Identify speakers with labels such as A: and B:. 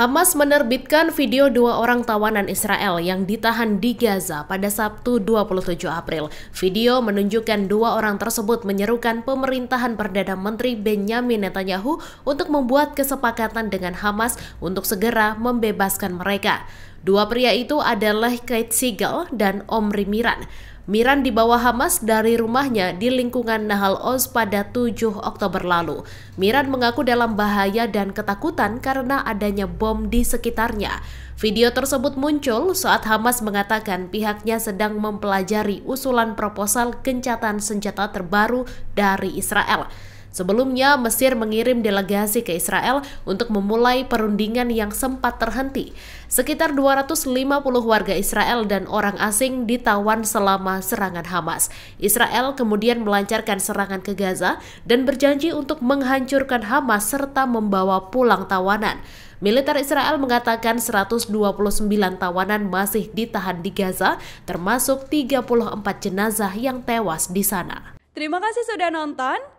A: Hamas menerbitkan video dua orang tawanan Israel yang ditahan di Gaza pada Sabtu 27 April. Video menunjukkan dua orang tersebut menyerukan pemerintahan Perdana Menteri Benjamin Netanyahu untuk membuat kesepakatan dengan Hamas untuk segera membebaskan mereka. Dua pria itu adalah Kate Siegel dan Omri Miran. Miran dibawa Hamas dari rumahnya di lingkungan Nahal Oz pada 7 Oktober lalu. Miran mengaku dalam bahaya dan ketakutan karena adanya bom di sekitarnya. Video tersebut muncul saat Hamas mengatakan pihaknya sedang mempelajari usulan proposal gencatan senjata terbaru dari Israel. Sebelumnya, Mesir mengirim delegasi ke Israel untuk memulai perundingan yang sempat terhenti. Sekitar 250 warga Israel dan orang asing ditawan selama serangan Hamas. Israel kemudian melancarkan serangan ke Gaza dan berjanji untuk menghancurkan Hamas serta membawa pulang tawanan. Militer Israel mengatakan 129 tawanan masih ditahan di Gaza, termasuk 34 jenazah yang tewas di sana.
B: Terima kasih sudah nonton.